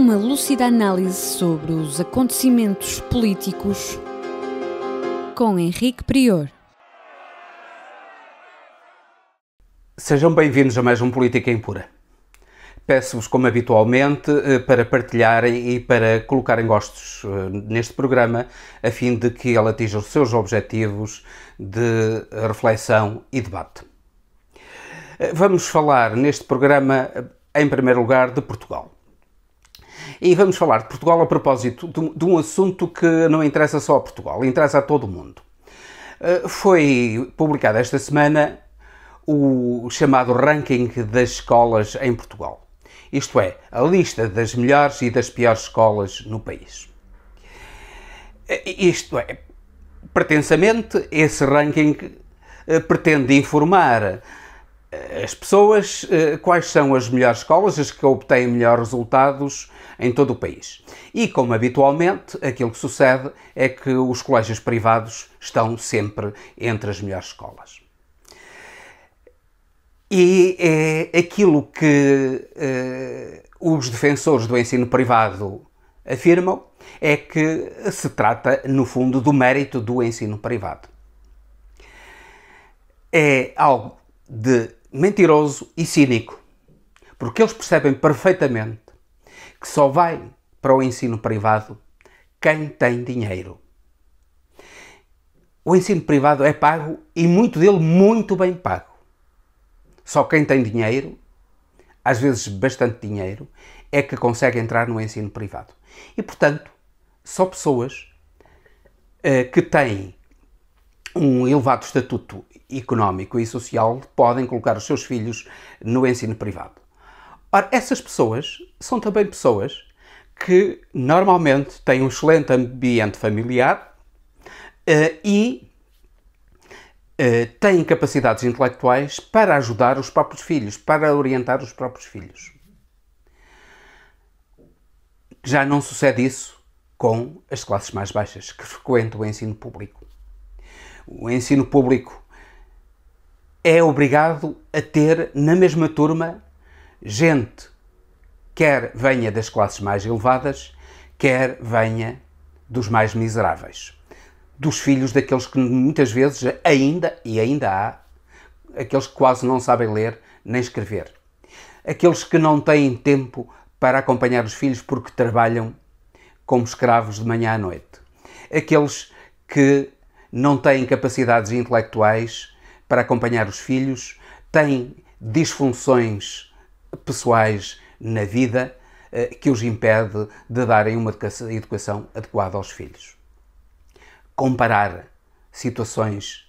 uma lúcida análise sobre os acontecimentos políticos com Henrique Prior. Sejam bem-vindos a mais um Política Impura. Peço-vos, como habitualmente, eh, para partilharem e para colocarem gostos eh, neste programa, a fim de que ele atinja os seus objetivos de reflexão e debate. Eh, vamos falar neste programa, em primeiro lugar, de Portugal. E vamos falar de Portugal a propósito de, um assunto que não interessa só a Portugal, interessa a todo o mundo. Eh, foi publicado esta semana o chamado ranking das escolas em Portugal. Isto é, a lista das melhores e das piores escolas no país. Isto é, pretensamente, esse ranking eh, pretende informar as pessoas, eh, quais são as melhores escolas, as que obtêm melhores resultados em todo o país. E, como habitualmente, aquilo que sucede é que os colégios privados estão sempre entre as melhores escolas. E é aquilo que eh, os defensores do ensino privado afirmam é que se trata, no fundo, do mérito do ensino privado. É algo de mentiroso e cínico, porque eles percebem perfeitamente que só vai para o ensino privado quem tem dinheiro. O ensino privado é pago e muito dele muito bem pago. Só quem tem dinheiro, às vezes bastante dinheiro, é que consegue entrar no ensino privado. E portanto, só pessoas eh, que têm um elevado estatuto económico e social podem colocar os seus filhos no ensino privado. Ora, essas pessoas são também pessoas que normalmente têm um excelente ambiente familiar uh, e uh, têm capacidades intelectuais para ajudar os próprios filhos, para orientar os próprios filhos. Já não sucede isso com as classes mais baixas que frequentam o ensino público. O ensino público é obrigado a ter na mesma turma gente, quer venha das classes mais elevadas, quer venha dos mais miseráveis, dos filhos daqueles que muitas vezes ainda e ainda há, aqueles que quase não sabem ler nem escrever, aqueles que não têm tempo para acompanhar os filhos porque trabalham como escravos de manhã à noite, aqueles que não têm capacidades intelectuais para acompanhar os filhos, têm disfunções pessoais na vida eh, que os impede de darem uma educação adequada aos filhos. Comparar situações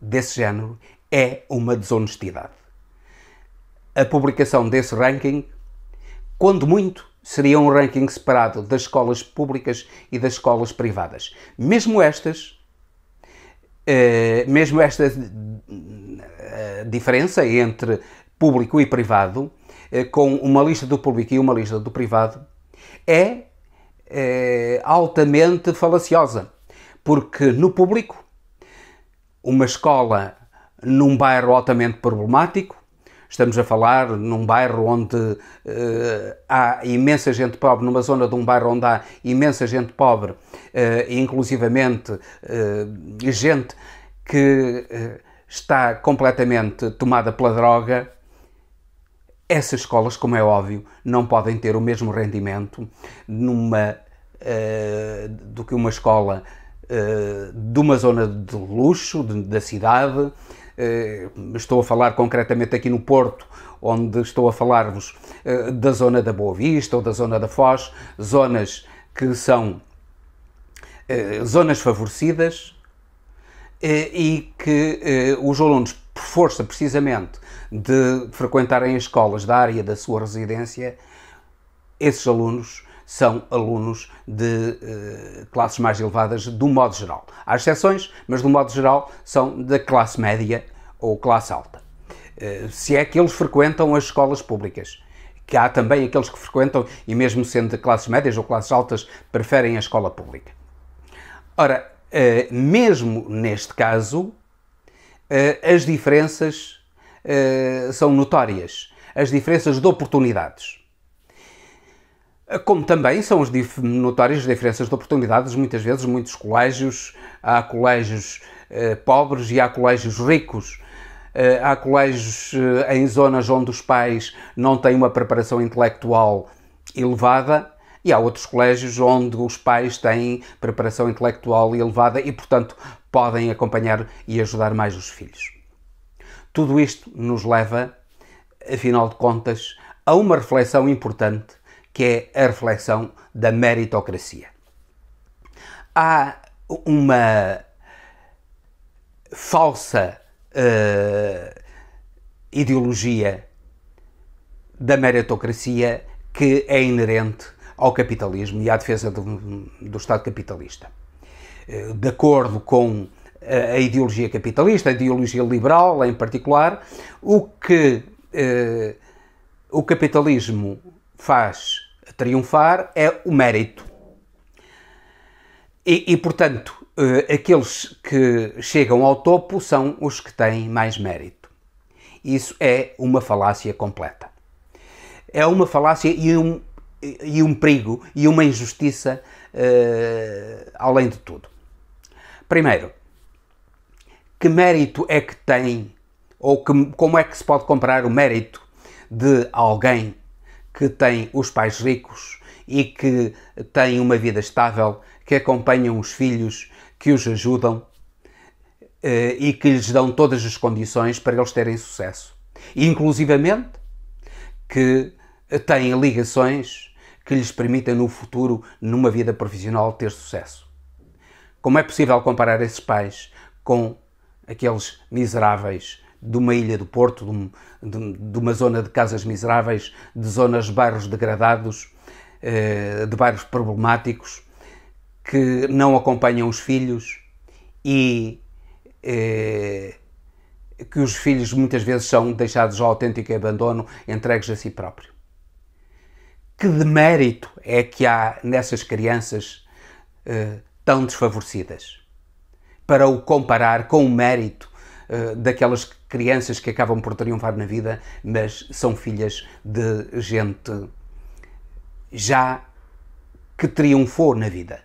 desse género é uma desonestidade. A publicação desse ranking, quando muito, seria um ranking separado das escolas públicas e das escolas privadas. Mesmo estas, eh, mesmo esta eh, diferença entre público e privado, eh, com uma lista do público e uma lista do privado, é, altamente falaciosa. Porque no público, uma escola num bairro altamente problemático, estamos a falar num bairro onde uh, há imensa gente pobre, numa zona de um bairro onde há imensa gente pobre, eh, inclusivamente eh, gente que eh, está completamente tomada pela droga, essas escolas, como é óbvio, não podem ter o mesmo rendimento numa, uh, do que uma escola uh, de uma zona de luxo de, da cidade. Uh, estou a falar concretamente aqui no Porto, onde estou a falar-vos da zona da Boa Vista ou da zona da Foz, zonas que são eh, zonas favorecidas eh, e que eh, os alunos, por força precisamente de frequentarem escolas da área da sua residência, esses alunos são alunos de eh, classes mais elevadas, do modo geral. Há exceções, mas do modo geral são da classe média ou classe alta. Eh, se é que eles frequentam as escolas públicas, que há também aqueles que frequentam, e mesmo sendo de classes médias ou classes altas, preferem a escola pública. Ora, eh, mesmo neste caso, eh, as diferenças eh, são notórias, as diferenças de oportunidades. Como também são as notórias diferenças de oportunidades, muitas vezes, muitos colégios, há colégios pobres e há colégios ricos, há colégios em zonas onde os pais não têm uma preparação intelectual elevada e há outros colégios onde os pais têm preparação intelectual elevada e, portanto, podem acompanhar e ajudar mais os filhos. Tudo isto nos leva, afinal de contas, a uma reflexão importante que é a reflexão da meritocracia. Há uma falsa uh, ideologia da meritocracia que é inerente ao capitalismo e à defesa do, do Estado capitalista. Eh, de acordo com a ideologia capitalista, a ideologia liberal em particular, o que eh, o capitalismo faz triunfar é o mérito. E, e portanto, eh, aqueles que chegam ao topo são os que têm mais mérito. Isso é uma falácia completa. É uma falácia e um e um perigo e uma injustiça uh, além de tudo. Primeiro, que mérito é que tem, ou que, como é que se pode comparar o mérito de alguém que tem os pais ricos e que tem uma vida estável, que acompanham os filhos, que os ajudam uh, e que lhes dão todas as condições para eles terem sucesso. inclusivamente, que têm ligações que lhes permita no futuro, numa vida profissional, ter sucesso. Como é possível comparar esses pais com aqueles miseráveis de uma ilha do Porto, de, um, de, de uma zona de casas miseráveis, de zonas de bairros degradados, eh, de bairros problemáticos, que não acompanham os filhos e eh, que os filhos muitas vezes são deixados ao autêntico abandono, entregues a si próprio que demérito é que há nessas crianças eh, tão desfavorecidas? Para o comparar com o mérito eh, daquelas crianças que acabam por triunfar na vida, mas são filhas de gente já que triunfou na vida.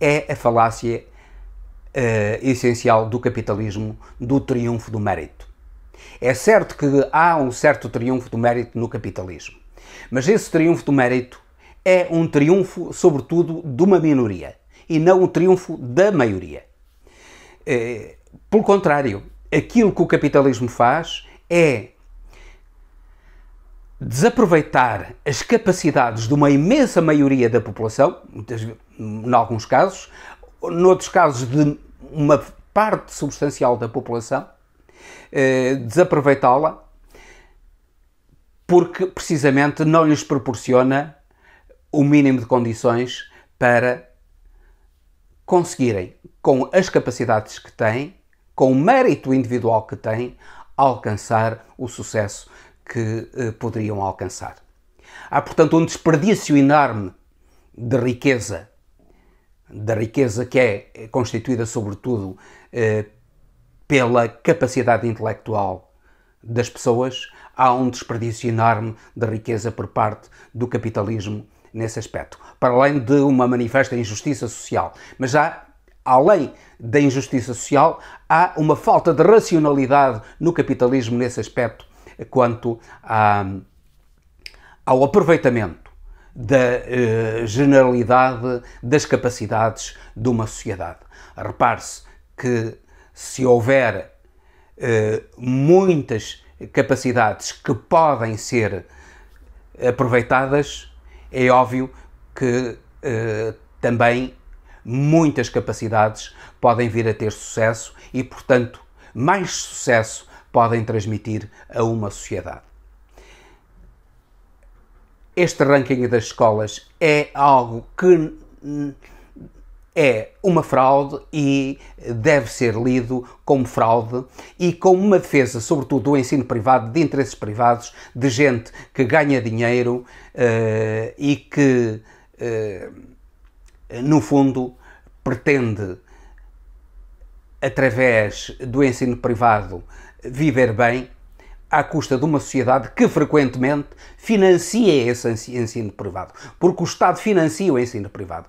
É a falácia eh, essencial do capitalismo do triunfo do mérito. É certo que há um certo triunfo do mérito no capitalismo mas esse triunfo do mérito é um triunfo, sobretudo, de uma minoria e não um triunfo da maioria. Eh, pelo contrário, aquilo que o capitalismo faz é desaproveitar as capacidades de uma imensa maioria da população, em alguns casos, noutros casos de uma parte substancial da população, eh, desaproveitá-la porque precisamente não lhes proporciona o mínimo de condições para conseguirem, com as capacidades que têm, com o mérito individual que têm, alcançar o sucesso que eh, poderiam alcançar. Há, portanto, um desperdício enorme de riqueza, da riqueza que é constituída, sobretudo, eh, pela capacidade intelectual das pessoas, há um desperdício enorme de riqueza por parte do capitalismo nesse aspecto, para além de uma manifesta injustiça social. Mas já além da injustiça social, há uma falta de racionalidade no capitalismo nesse aspecto quanto à, hum, ao aproveitamento da eh, generalidade das capacidades de uma sociedade. Repare-se que se houver eh, muitas capacidades que podem ser aproveitadas, é óbvio que eh, também muitas capacidades podem vir a ter sucesso e, portanto, mais sucesso podem transmitir a uma sociedade. Este ranking das escolas é algo que é uma fraude e deve ser lido como fraude e como uma defesa, sobretudo do ensino privado, de interesses privados, de gente que ganha dinheiro uh, e que, uh, no fundo, pretende, através do ensino privado, viver bem à custa de uma sociedade que frequentemente financia esse ensino privado, porque o Estado financia o ensino privado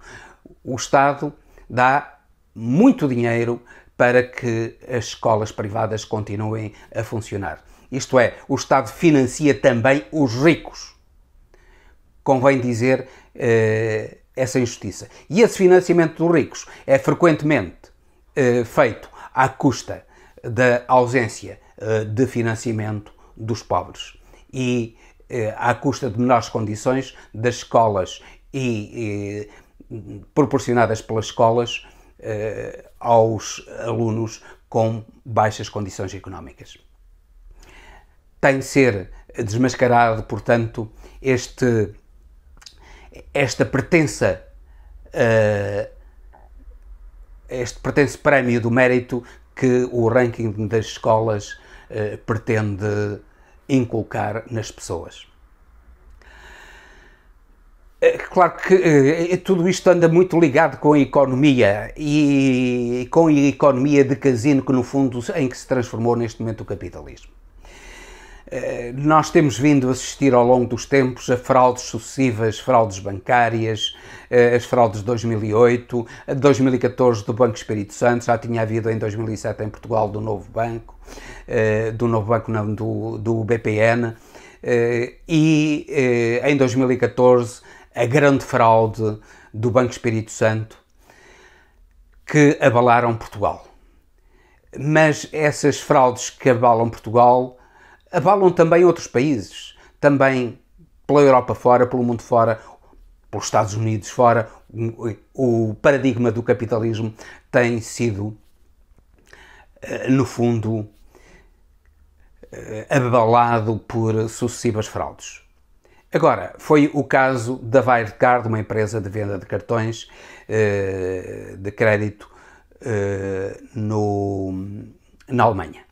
o Estado dá muito dinheiro para que as escolas privadas continuem a funcionar. Isto é, o Estado financia também os ricos. Convém dizer eh, essa injustiça. E esse financiamento dos ricos é frequentemente eh, feito à custa da ausência eh, de financiamento dos pobres e eh, à custa de menores condições das escolas e eh, proporcionadas pelas escolas eh, aos alunos com baixas condições económicas. Tem de ser desmascarado, portanto, este, esta pertença, eh, este pertence prémio do mérito que o ranking das escolas eh, pretende inculcar nas pessoas. É, claro que eh, eh, tudo isto anda muito ligado com a economia e com a economia de casino que no fundo em que se transformou neste momento o capitalismo. Eh, nós temos vindo a assistir ao longo dos tempos a fraudes sucessivas, fraudes bancárias, as fraudes de 2008, a de 2014 do Banco Espírito Santo, já tinha havido em 2007 em Portugal do Novo Banco, do Novo Banco não, do, do BPN, e em 2014 a grande fraude do Banco Espírito Santo que abalaram Portugal. Mas essas fraudes que abalam Portugal abalam também outros países, também pela Europa fora, pelo mundo fora, pelos Estados Unidos fora, o paradigma do capitalismo tem sido, eh, no fundo, eh, abalado por sucessivas fraudes. Agora, foi o caso da Wirecard, uma empresa de venda de cartões eh, de crédito eh, no, na Alemanha.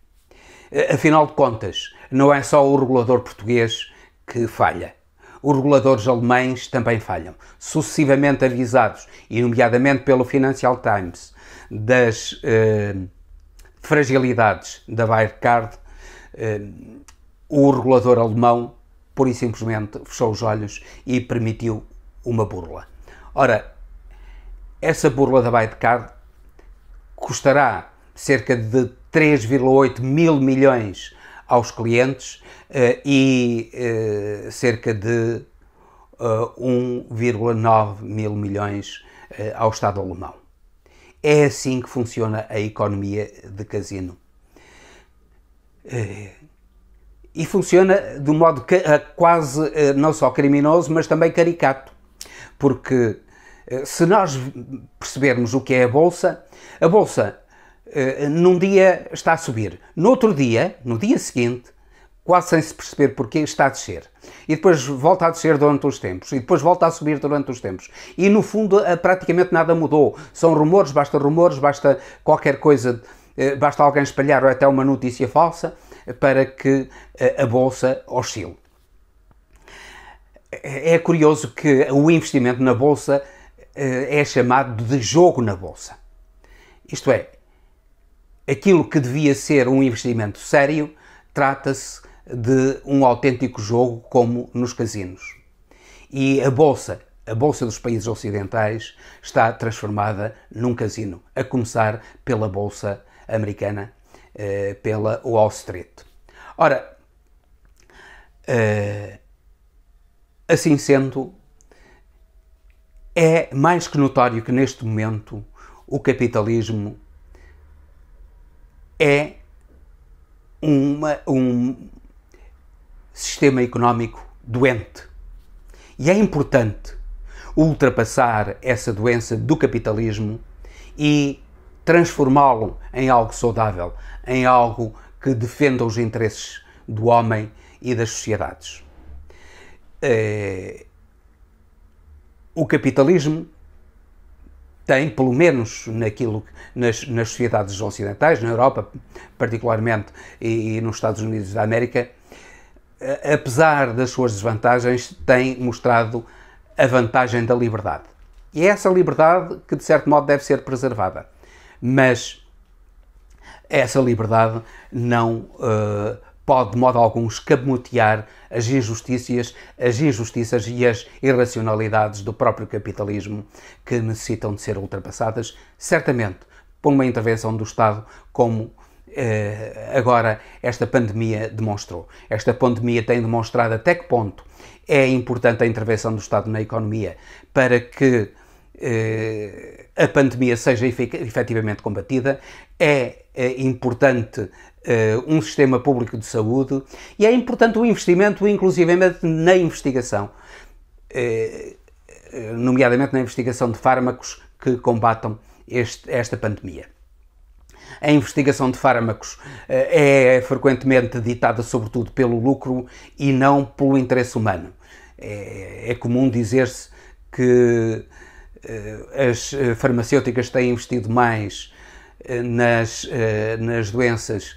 Eh, afinal de contas, não é só o regulador português que falha. Os reguladores alemães também falham. Sucessivamente avisados, e nomeadamente pelo Financial Times, das eh, fragilidades da Wirecard, o regulador alemão pura e simplesmente fechou os olhos e permitiu uma burla. Ora, essa burla da Bytecard custará cerca de 3,8 mil milhões aos clientes uh, e uh, cerca de uh, eh, 1,9 mil milhões ao Estado alemão. É assim que funciona a economia de casino e funciona de um modo eh, quase eh, não só criminoso, mas também caricato. Porque eh, se nós percebermos o que é a bolsa, a bolsa num dia está a subir, no outro dia, no dia seguinte, quase sem se perceber porquê, está a descer. E depois volta a descer durante os tempos, e depois volta a subir durante os tempos. E no fundo, praticamente nada mudou. São rumores, basta rumores, basta qualquer coisa, basta alguém espalhar ou até uma notícia falsa para que eh, a Bolsa oscile. É, é curioso que o investimento na Bolsa eh, é chamado de jogo na Bolsa. Isto é, aquilo que devia ser um investimento sério trata-se de um autêntico jogo como nos casinos. E a Bolsa, a Bolsa dos países ocidentais, está transformada num casino, a começar pela Bolsa americana eh, pela Wall Street. Ora, uh, assim sendo, é mais que notório que neste momento o capitalismo é uma, um sistema económico doente. E é importante ultrapassar essa doença do capitalismo e transformá-lo em algo saudável, em algo que defenda os interesses do homem e das sociedades. É, o capitalismo tem, pelo menos naquilo nas, nas sociedades ocidentais, na Europa particularmente e, e nos Estados Unidos da América, apesar das suas desvantagens, tem mostrado a vantagem da liberdade. E é essa liberdade que, de certo modo, deve ser preservada. Mas essa liberdade não uh, pode, de modo algum, escamotear as injustiças, as injustiças e as irracionalidades do próprio capitalismo que necessitam de ser ultrapassadas, certamente por uma intervenção do Estado como eh, agora esta pandemia demonstrou. Esta pandemia tem demonstrado até que ponto é importante a intervenção do Estado na economia para que eh, a pandemia seja efetivamente combatida, é, é importante eh, um sistema público de saúde e é importante o investimento, inclusivamente, na investigação, eh, nomeadamente na investigação de fármacos que combatam este, esta pandemia. A investigação de fármacos é frequentemente ditada, sobretudo, pelo lucro e não pelo interesse humano. É, é comum dizer-se que eh, as eh, farmacêuticas têm investido mais eh, nas, nas doenças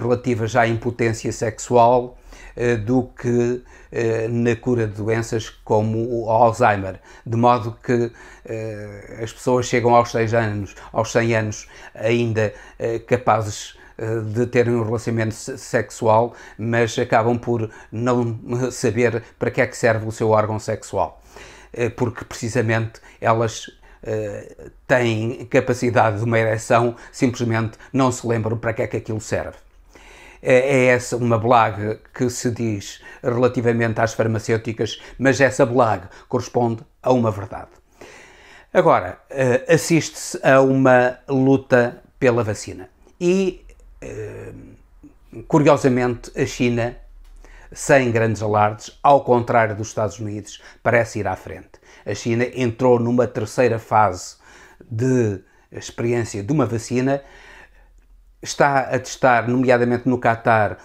relativas à impotência sexual do que na cura de doenças como o Alzheimer, de modo que as pessoas chegam aos 6 anos, aos 100 anos ainda capazes de terem um relacionamento sexual, mas acabam por não saber para que é que serve o seu órgão sexual. Eh, porque precisamente elas eh, têm capacidade de uma ereção, simplesmente não se lembram para que é que aquilo serve. É, é essa uma blague que se diz relativamente às farmacêuticas, mas essa blague corresponde a uma verdade. Agora, eh, assiste-se a uma luta pela vacina e, curiosamente, a China sem grandes alardes, ao contrário dos Estados Unidos, parece ir à frente. A China entrou numa terceira fase de experiência de uma vacina, está a testar, nomeadamente no Catar,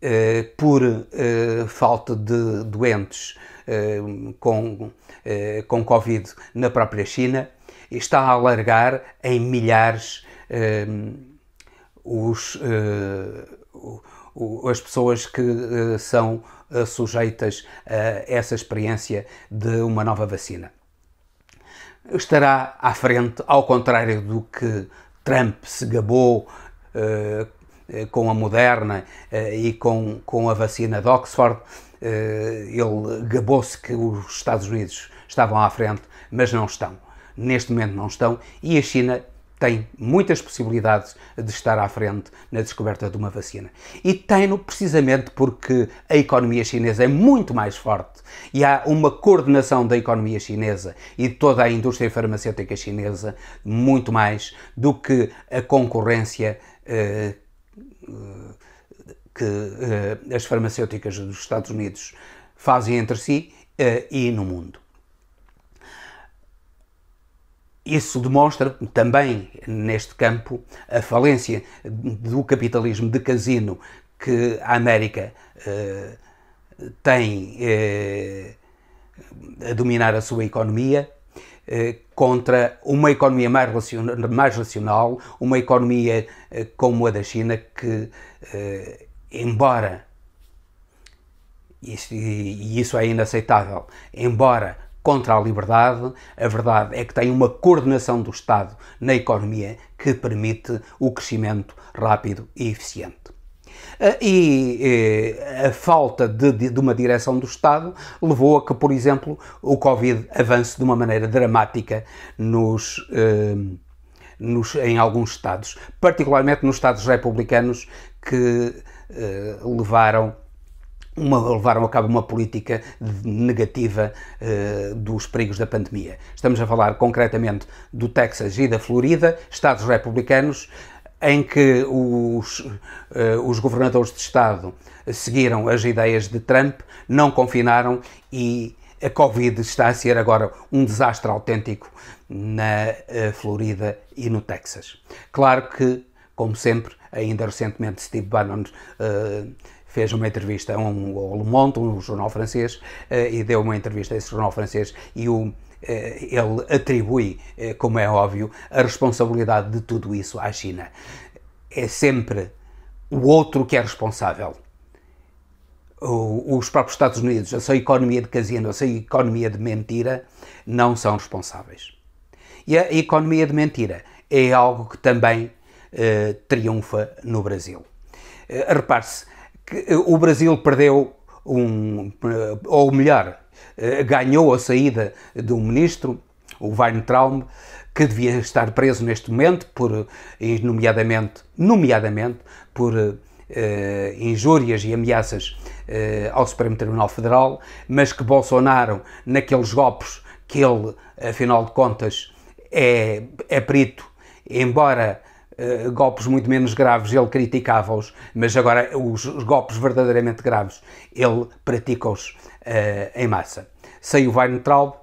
eh, por eh, falta de doentes eh, com, eh, com Covid na própria China, está a alargar em milhares eh, os, eh, as pessoas que eh, são eh, sujeitas a essa experiência de uma nova vacina. Estará à frente, ao contrário do que Trump se gabou eh, com a Moderna e com, com a vacina de Oxford, ele gabou-se que os Estados Unidos estavam à frente, mas não estão. Neste momento não estão e a China tem muitas possibilidades de estar à frente na descoberta de uma vacina. E tem-no precisamente porque a economia chinesa é muito mais forte e há uma coordenação da economia chinesa e de toda a indústria farmacêutica chinesa muito mais do que a concorrência. Eh, que eh, as farmacêuticas dos Estados Unidos fazem entre si eh, e no mundo isso demonstra também, neste campo, a falência do capitalismo de casino que a América eh, tem eh, a dominar a sua economia eh, contra uma economia mais racional, mais racional uma economia eh, como a da China que, eh, embora, isso, e isso é inaceitável, embora contra a liberdade. A verdade é que tem uma coordenação do Estado na economia que permite o crescimento rápido e eficiente. Ah, e eh, a falta de, de uma direção do Estado levou a que, por exemplo, o Covid avance de uma maneira dramática nos. Eh, nos, em alguns Estados, particularmente nos Estados republicanos que eh, levaram uma, levaram a cabo uma política negativa uh, dos perigos da pandemia. Estamos a falar concretamente do Texas e da Florida, Estados republicanos, em que os, uh, os governadores de Estado seguiram as ideias de Trump, não confinaram e a Covid está a ser agora um desastre autêntico na uh, Florida e no Texas. Claro que, como sempre, ainda recentemente Steve Bannon fez uma entrevista a um, ao Le Monde, um jornal francês, eh, e deu uma entrevista a esse jornal francês e o eh, ele atribui, eh, como é óbvio, a responsabilidade de tudo isso à China. É sempre o outro que é responsável. Os próprios Estados Unidos, a sua economia de casino, a sua economia de mentira, não são responsáveis. E a economia de mentira é algo que também uh, triunfa no Brasil. Uh, Repare-se, que eh, o Brasil perdeu um, eh, ou melhor, eh, ganhou a saída de um ministro, o Traum que devia estar preso neste momento por, nomeadamente, nomeadamente por Uh, injúrias e ameaças uh, ao Supremo Tribunal Federal, mas que Bolsonaro, naqueles golpes que ele, afinal de contas, é, é perito, embora eh, golpes muito menos graves, ele criticava-os, mas agora os, os, golpes verdadeiramente graves, ele pratica-os uh, em massa. Saiu Weintraub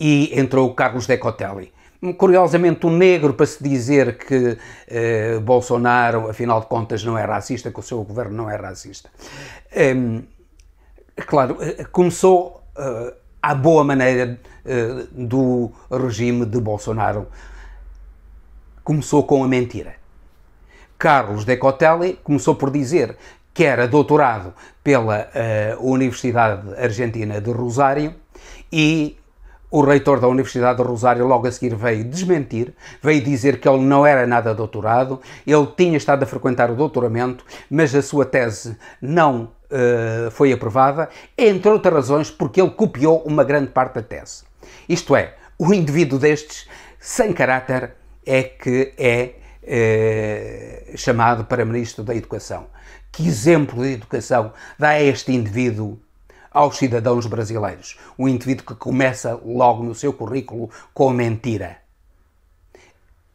e entrou Carlos Decotelli. Curiosamente, um negro para se dizer que eh, Bolsonaro, afinal de contas, não é racista, que o seu governo não é racista. Um, ehm, claro, começou à boa maneira do regime de Bolsonaro começou com a mentira. Carlos Decotelli começou por dizer que era doutorado pela uh, Universidade Argentina de Rosário e o reitor da Universidade de Rosário logo a seguir veio desmentir, veio dizer que ele não era nada doutorado, ele tinha estado a frequentar o doutoramento, mas a sua tese não uh, foi aprovada, entre outras razões porque ele copiou uma grande parte da tese. Isto é, o indivíduo destes, sem caráter, é que é eh, chamado para Ministro da Educação. Que exemplo de educação dá este indivíduo aos cidadãos brasileiros? Um indivíduo que começa logo no seu currículo com mentira.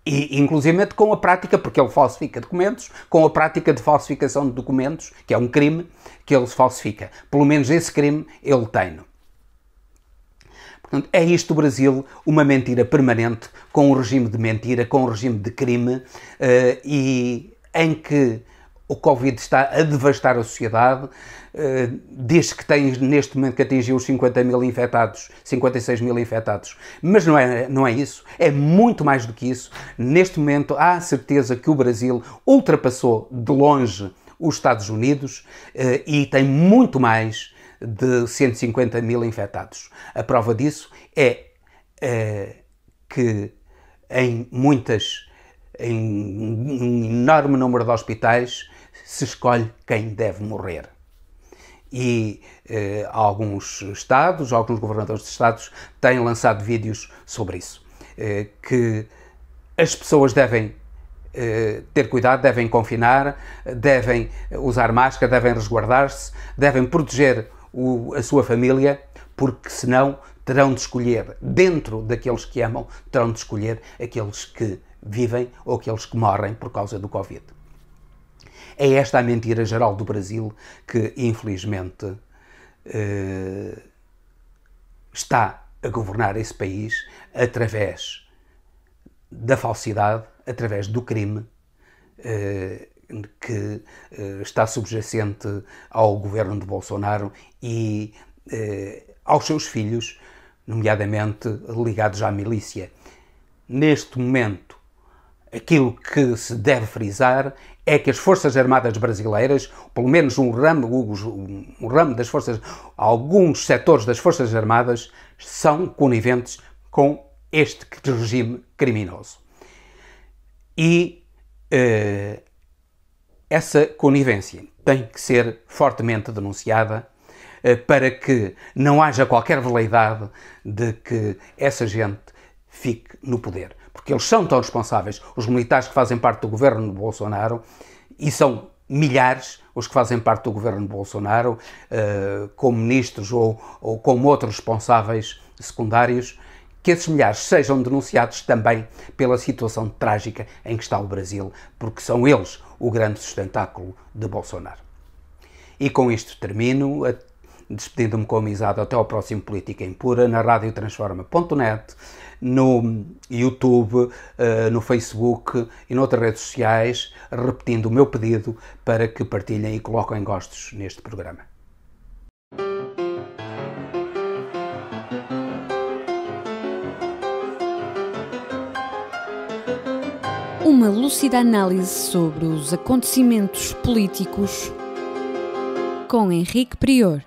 E, inclusive com a prática, porque ele falsifica documentos, com a prática de falsificação de documentos, que é um crime que ele falsifica. Pelo menos esse crime ele tem. -no. É isto o Brasil, uma mentira permanente, com um regime de mentira, com um regime de crime, eh, e em que o Covid está a devastar a sociedade. Eh, desde diz que tem neste momento que atingiu os 50 mil infectados, 56 mil infectados. Mas não é, não é isso, é muito mais do que isso. Neste momento há a certeza que o Brasil ultrapassou de longe os Estados Unidos eh, e tem muito mais de 150 mil infectados. A prova disso é eh, que em muitas, em um enorme número de hospitais, se escolhe quem deve morrer. E eh, alguns Estados, alguns governadores de Estados têm lançado vídeos sobre isso. Eh, que as pessoas devem eh, ter cuidado, devem confinar, devem usar máscara, devem resguardar-se, devem proteger o, a sua família, porque senão terão de escolher, dentro daqueles que amam, terão de escolher aqueles que vivem ou aqueles que morrem por causa do Covid. É esta a mentira geral do Brasil que, infelizmente, eh, está a governar esse país através da falsidade, através do crime eh, que eh, está subjacente ao governo de Bolsonaro e eh, aos seus filhos, nomeadamente ligados à milícia. Neste momento, aquilo que se deve frisar é que as Forças Armadas Brasileiras, pelo menos um ramo, um ramo das Forças, alguns setores das Forças Armadas, são coniventes com este regime criminoso. E eh, essa conivência tem que ser fortemente denunciada eh, para que não haja qualquer veleidade de que essa gente fique no poder. Porque eles são tão responsáveis, os militares que fazem parte do governo de Bolsonaro, e são milhares os que fazem parte do governo de Bolsonaro, eh, como ministros ou, ou como outros responsáveis secundários, que esses milhares sejam denunciados também pela situação trágica em que está o Brasil, porque são eles o grande sustentáculo de Bolsonaro. E com isto termino, despedindo-me com amizade até ao próximo Política Impura, na Rádio Transforma.net, no YouTube, eh, no Facebook e noutras redes sociais, repetindo o meu pedido para que partilhem e coloquem gostos neste programa. uma lúcida análise sobre os acontecimentos políticos com Henrique Prior.